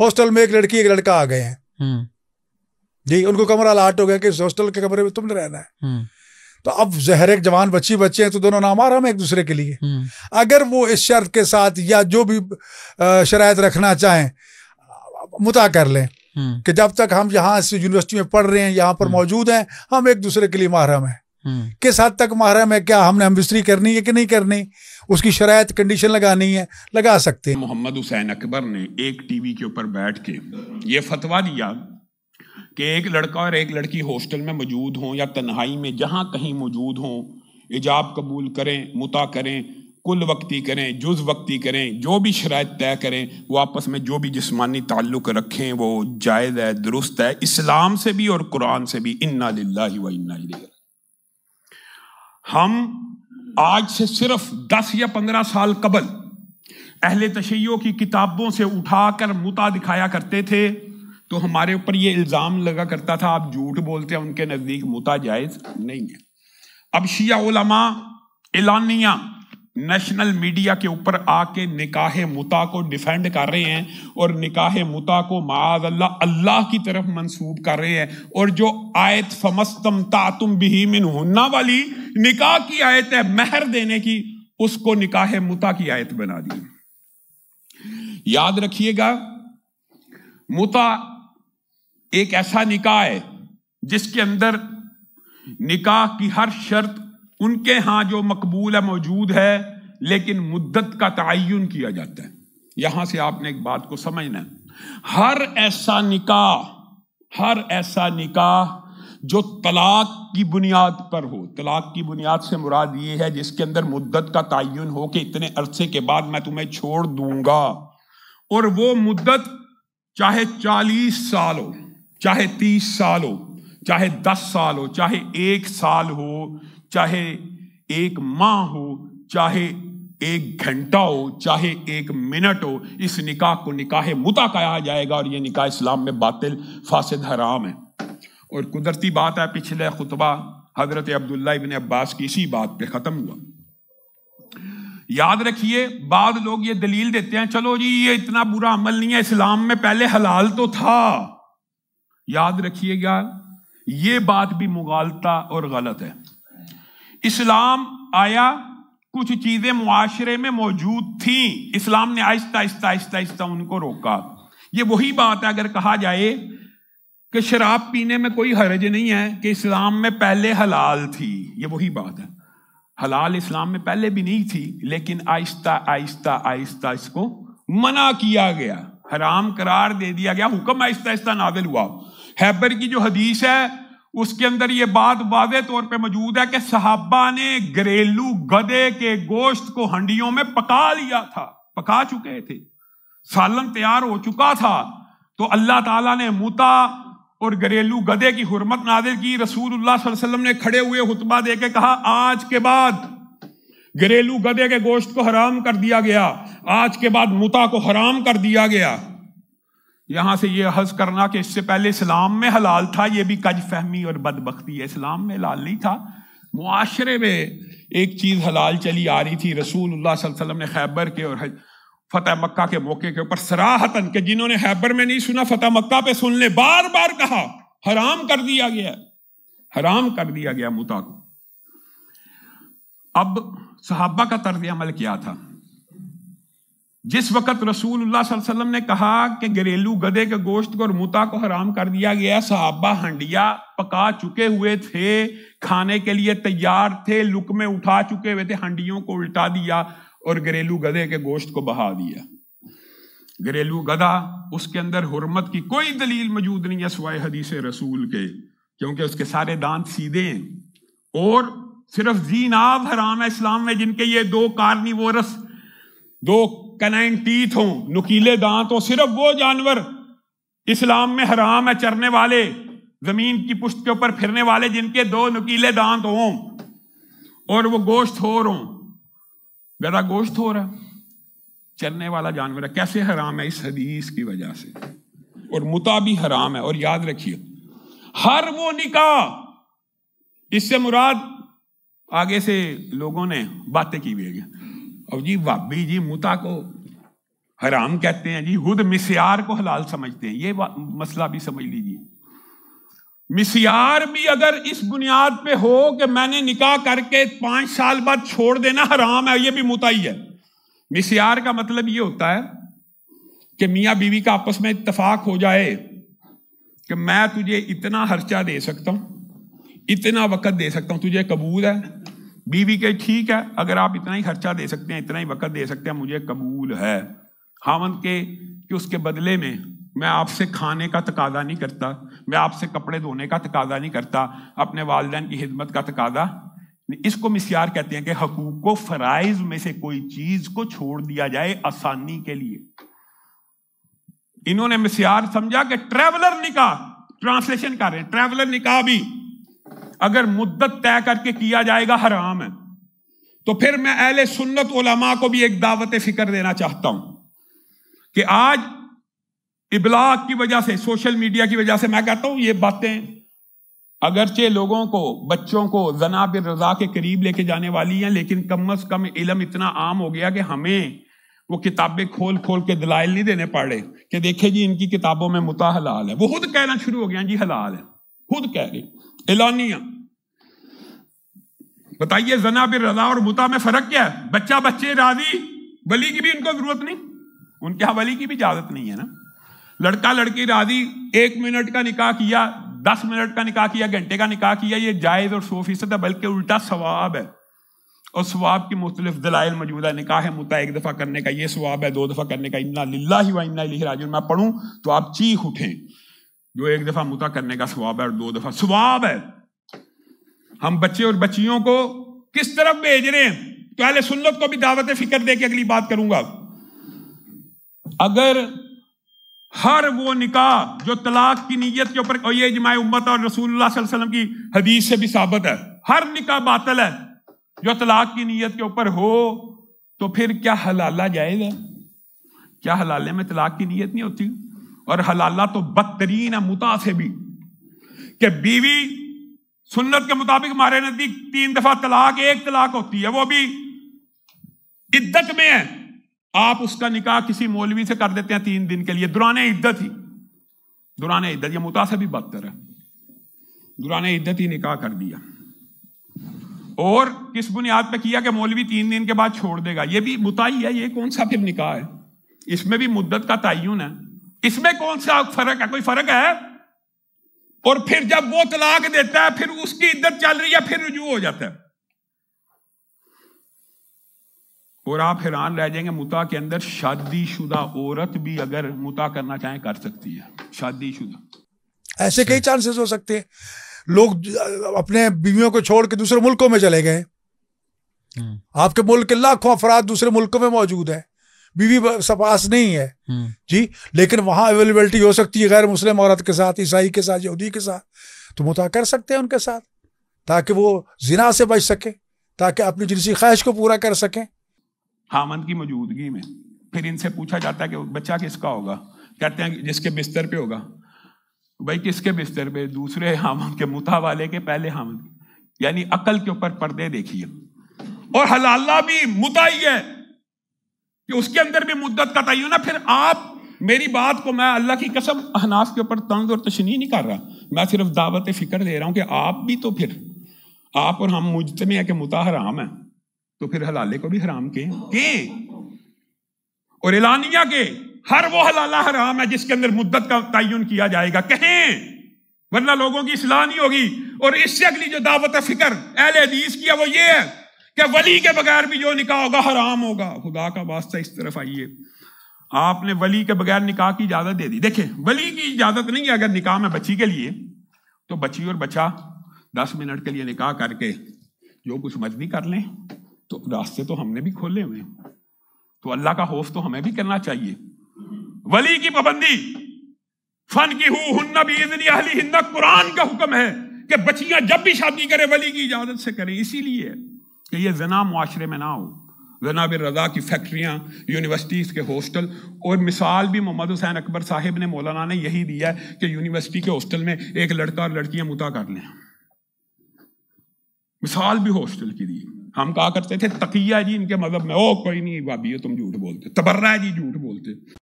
hostel میں ایک لڑکی ایک لڑکا آ گئے ہیں جی ان کو کمرہ لاٹ ہو گیا کہ اس ہاسٹل کے کمرے میں تم نے رہنا ہے تو اب زہر ایک جوان بچی بچے ہیں تو دونوں رہا ہم ایک دوسرے کے لیے اگر وہ اس شرط کے ساتھ یا جو بھی شرائط رکھنا چاہیں متا کر لیں کہ جب تک ہم یہاں سے یونیورسٹی میں پڑھ رہے ہیں یہاں پر موجود ہیں ہم ایک دوسرے کے لیے محرم ہیں کس حد تک محرم ہے کیا ہم نے ہمبستری کرنی ہے کہ نہیں کرنی اس کی شرائط کنڈیشن لگانی ہے لگا سکتے ہیں محمد حسین اکبر نے ایک ٹی وی کے اوپر بیٹھ کے یہ فتویٰ دیا کہ ایک لڑکا اور ایک لڑکی ہاسٹل میں موجود ہوں یا تنہائی میں جہاں کہیں موجود ہوں ایجاب قبول کریں متا کریں کل وقتی کریں جز وقتی کریں جو بھی شرائط طے کریں وہ آپس میں جو بھی جسمانی تعلق رکھیں وہ جائز ہے درست ہے اسلام سے بھی اور قرآن سے بھی انا للہ ہی ولہ ہم آج سے صرف دس یا پندرہ سال قبل اہل تشیعوں کی کتابوں سے اٹھا کر متا دکھایا کرتے تھے تو ہمارے اوپر یہ الزام لگا کرتا تھا آپ جھوٹ بولتے ہیں ان کے نزدیک متا جائز نہیں ہے اب شیعہ علماء اعلانیہ نیشنل میڈیا کے اوپر آ کے نکاح متا کو ڈیفینڈ کر رہے ہیں اور نکاح متا کو معاذ اللہ اللہ کی طرف منسوب کر رہے ہیں اور جو آیت فمستم تا والی نکاح کی آیت ہے مہر دینے کی اس کو نکاح متا کی آیت بنا دی یاد رکھیے گا متا ایک ایسا نکاح ہے جس کے اندر نکاح کی ہر شرط ان کے ہاں جو مقبول ہے موجود ہے لیکن مدت کا تعین کیا جاتا ہے یہاں سے آپ نے ایک بات کو سمجھنا ہے ہر ایسا نکاح ہر ایسا نکاح جو طلاق کی بنیاد پر ہو طلاق کی بنیاد سے مراد یہ ہے جس کے اندر مدت کا تعین ہو کہ اتنے عرصے کے بعد میں تمہیں چھوڑ دوں گا اور وہ مدت چاہے چالیس سال ہو چاہے تیس سال ہو چاہے دس سال ہو چاہے ایک سال ہو چاہے ایک ماہ ہو چاہے ایک گھنٹہ ہو چاہے ایک منٹ ہو اس نکاح کو نکاح متا کہا جائے گا اور یہ نکاح اسلام میں باطل فاسد حرام ہے اور قدرتی بات ہے پچھلے خطبہ حضرت عبداللہ ابن عباس کی اسی بات پہ ختم ہوا یاد رکھیے بعض لوگ یہ دلیل دیتے ہیں چلو جی یہ اتنا برا عمل نہیں ہے اسلام میں پہلے حلال تو تھا یاد رکھیے گا یہ بات بھی مغالطہ اور غلط ہے اسلام آیا کچھ چیزیں معاشرے میں موجود تھیں اسلام نے آہستہ آہستہ آہستہ آہستہ ان کو روکا یہ وہی بات ہے اگر کہا جائے کہ شراب پینے میں کوئی حرج نہیں ہے کہ اسلام میں پہلے حلال تھی یہ وہی بات ہے حلال اسلام میں پہلے بھی نہیں تھی لیکن آہستہ آہستہ آہستہ اس کو منع کیا گیا حرام قرار دے دیا گیا حکم آہستہ آہستہ نازل ہوا ہیبر کی جو حدیث ہے اس کے اندر یہ بات واضح طور پہ موجود ہے کہ صحابہ نے گھریلو گدے کے گوشت کو ہنڈیوں میں پکا لیا تھا پکا چکے تھے سالن تیار ہو چکا تھا تو اللہ تعالیٰ نے متا اور گھریلو گدے کی حرمت نازل کی رسول اللہ صلی اللہ علیہ وسلم نے کھڑے ہوئے حتبہ دے کے کہا آج کے بعد گھریلو گدے کے گوشت کو حرام کر دیا گیا آج کے بعد متا کو حرام کر دیا گیا یہاں سے یہ حض کرنا کہ اس سے پہلے اسلام میں حلال تھا یہ بھی کج فہمی اور بدبختی ہے اسلام میں حلال نہیں تھا معاشرے میں ایک چیز حلال چلی آ رہی تھی رسول اللہ صلی اللہ علیہ وسلم نے خیبر کے اور فتح مکہ کے موقع کے اوپر سراہتن کہ جنہوں نے خیبر میں نہیں سنا فتح مکہ پہ سن لے بار بار کہا حرام کر دیا گیا حرام کر دیا گیا متا کو اب صحابہ کا طرز عمل کیا تھا جس وقت رسول اللہ صلی اللہ علیہ وسلم نے کہا کہ گھریلو گدے کے گوشت کو اور متا کو حرام کر دیا گیا صحابہ ہنڈیا پکا چکے ہوئے تھے کھانے کے لیے تیار تھے اٹھا چکے ہوئے تھے ہنڈیوں کو الٹا دیا اور گھریلو گدے کے گوشت کو بہا دیا گھریلو گدا اس کے اندر حرمت کی کوئی دلیل موجود نہیں ہے سوائے حدیث رسول کے کیونکہ اس کے سارے دانت سیدھے ہیں اور صرف زیناب حرام ہے اسلام میں جن کے یہ دو کارنی و رس دو کنائن ٹیتھ ہوں نکیلے دانت ہوں صرف وہ جانور اسلام میں حرام ہے چرنے والے زمین کی پشت کے اوپر پھرنے والے جن کے دو نکیلے دانت ہوں اور وہ گوشت ہو ہوں گوشت ہو رہا چرنے والا جانور ہے کیسے حرام ہے اس حدیث کی وجہ سے اور متا بھی حرام ہے اور یاد رکھیے ہر وہ نکاح اس سے مراد آگے سے لوگوں نے باتیں کی بھی ہے اور جی وابی جی موتا کو حرام کہتے ہیں جی خود مسیار کو حلال سمجھتے ہیں یہ مسئلہ بھی سمجھ لیجیے مسیار بھی اگر اس بنیاد پہ ہو کہ میں نے نکاح کر کے پانچ سال بعد چھوڑ دینا حرام ہے یہ بھی موتا ہی ہے مسیار کا مطلب یہ ہوتا ہے کہ میاں بیوی کا آپس میں اتفاق ہو جائے کہ میں تجھے اتنا خرچہ دے سکتا ہوں اتنا وقت دے سکتا ہوں تجھے قبول ہے بی کے ٹھیک ہے اگر آپ اتنا ہی خرچہ دے سکتے ہیں اتنا ہی وقت دے سکتے ہیں مجھے قبول ہے ہامند کے کہ اس کے بدلے میں میں آپ سے کھانے کا تقاضا نہیں کرتا میں آپ سے کپڑے دھونے کا تقاضا نہیں کرتا اپنے والدین کی خدمت کا تقاضا اس کو مسیار کہتے ہیں کہ حقوق کو فرائض میں سے کوئی چیز کو چھوڑ دیا جائے آسانی کے لیے انہوں نے مسیار سمجھا کہ ٹریولر نکاح ٹرانسلیشن کر رہے ہیں ٹریولر نکاح بھی اگر مدت طے کر کے کیا جائے گا حرام ہے تو پھر میں اہل سنت علماء کو بھی ایک دعوت فکر دینا چاہتا ہوں کہ آج ابلاغ کی وجہ سے سوشل میڈیا کی وجہ سے میں کہتا ہوں یہ باتیں اگرچہ لوگوں کو بچوں کو زناب رضا کے قریب لے کے جانے والی ہیں لیکن کم از کم علم اتنا عام ہو گیا کہ ہمیں وہ کتابیں کھول کھول کے دلائل نہیں دینے پڑے کہ دیکھے جی ان کی کتابوں میں متا حلال ہے وہ خود کہنا شروع ہو گیا جی حلال ہے خود کہہ رہے بتائیے زنا رضا اور متا میں فرق کیا ہے بچہ بچے راضی بلی کی بھی ان کو ضرورت نہیں ان کے یہاں ولی کی بھی اجازت نہیں ہے نا لڑکا لڑکی راضی ایک منٹ کا نکاح کیا دس منٹ کا نکاح کیا گھنٹے کا نکاح کیا یہ جائز اور سو فیصد ہے بلکہ الٹا ثواب ہے اور ثواب کی مختلف دلائل موجودہ نکاح ہے ایک دفعہ کرنے کا یہ ثواب ہے دو دفعہ کرنے کا امنا للہ میں پڑھوں تو آپ چیخ اٹھیں جو ایک دفعہ متا کرنے کا سواب ہے اور دو دفعہ سواب ہے ہم بچے اور بچیوں کو کس طرف بھیج رہے ہیں تو اہل سنت کو بھی دعوت فکر دے کے اگلی بات کروں گا اگر ہر وہ نکاح جو طلاق کی نیت کے اوپر اور یہ اجماع امت اور رسول اللہ صلی اللہ علیہ وسلم کی حدیث سے بھی ثابت ہے ہر نکاح باطل ہے جو طلاق کی نیت کے اوپر ہو تو پھر کیا حلالہ جائز ہے کیا حلالے میں طلاق کی نیت نہیں ہوتی اور حلالہ تو بدترین ہے سے بھی کہ بیوی سنت کے مطابق ہمارے نزدیک تین دفعہ طلاق ایک طلاق ہوتی ہے وہ بھی عدت میں ہے آپ اس کا نکاح کسی مولوی سے کر دیتے ہیں تین دن کے لیے دوران عدت ہی دوران عدت یہ سے بھی بدتر ہے دوران عدت ہی نکاح کر دیا اور کس بنیاد پہ کیا کہ مولوی تین دن کے بعد چھوڑ دے گا یہ بھی متا ہی ہے یہ کون سا پھر نکاح ہے اس میں بھی مدت کا تعین ہے اس میں کون سا فرق ہے کوئی فرق ہے اور پھر جب وہ طلاق دیتا ہے پھر اس کی عدت چل رہی ہے پھر رجوع ہو جاتا ہے اور آپ حیران رہ جائیں گے متا کے اندر شادی شدہ عورت بھی اگر متا کرنا چاہیں کر سکتی ہے شادی شدہ ایسے کئی چانسز ہو سکتے ہیں لوگ اپنے بیویوں کو چھوڑ کے دوسرے ملکوں میں چلے گئے آپ کے ملک کے لاکھوں افراد دوسرے ملکوں میں موجود ہیں بی سپاس نہیں ہے جی لیکن وہاں اویلیبلٹی ہو سکتی ہے غیر مسلم عورت کے ساتھ عیسائی کے ساتھ یہودی کے کے ساتھ ساتھ تو متا کر سکتے ہیں ان تاکہ وہ زنا سے بچ سکے خواہش کو پورا کر سکیں کی موجودگی میں پھر ان سے پوچھا جاتا ہے کہ بچہ کس کا ہوگا کہتے ہیں جس کے بستر پہ ہوگا بھائی کس کے بستر پہ دوسرے حامن کے متا والے کے پہلے یعنی عقل کے اوپر پردے دیکھیے اور حلالہ بھی متا ہی ہے کہ اس کے اندر بھی مدت کا تعین ہے پھر آپ میری بات کو میں اللہ کی قسم احناف کے اوپر تنگ اور تشنی نہیں کر رہا میں صرف دعوت فکر دے رہا ہوں کہ آپ بھی تو پھر آپ اور ہم مجتمع کہ متا حرام ہے تو پھر حلالے کو بھی حرام کہیں اور اعلانیہ کے ہر وہ حلالہ حرام ہے جس کے اندر مدت کا تعین کیا جائے گا کہیں ورنہ لوگوں کی اصلاح نہیں ہوگی اور اس سے اگلی جو دعوت فکر اہل حدیث کیا وہ یہ ہے کہ ولی کے بغیر بھی جو نکاح ہوگا حرام ہوگا خدا کا واسطہ اس طرف آئیے آپ نے ولی کے بغیر نکاح کی اجازت دے دی دیکھیں ولی کی اجازت نہیں ہے اگر نکاح میں بچی کے لیے تو بچی اور بچا دس منٹ کے لیے نکاح کر کے جو کچھ مرضی کر لیں تو راستے تو ہم نے بھی کھولے ہوئے تو اللہ کا خوف تو ہمیں بھی کرنا چاہیے ولی کی پابندی فن کی ہن ہند قرآن کا حکم ہے کہ بچیاں جب بھی شادی کرے ولی کی اجازت سے کریں اسی لیے کہ یہ زنا معاشرے میں نہ ہو زنا رضا کی فیکٹریاں یونیورسٹیز کے ہاسٹل اور مثال بھی محمد حسین اکبر صاحب نے مولانا نے یہی دیا ہے کہ یونیورسٹی کے ہاسٹل میں ایک لڑکا اور لڑکیاں متا کر لیں مثال بھی ہاسٹل کی دی ہم کہا کرتے تھے تقیہ جی ان کے مذہب میں او کوئی نہیں بابی ہے تم جھوٹ بولتے تبرہ جی جھوٹ بولتے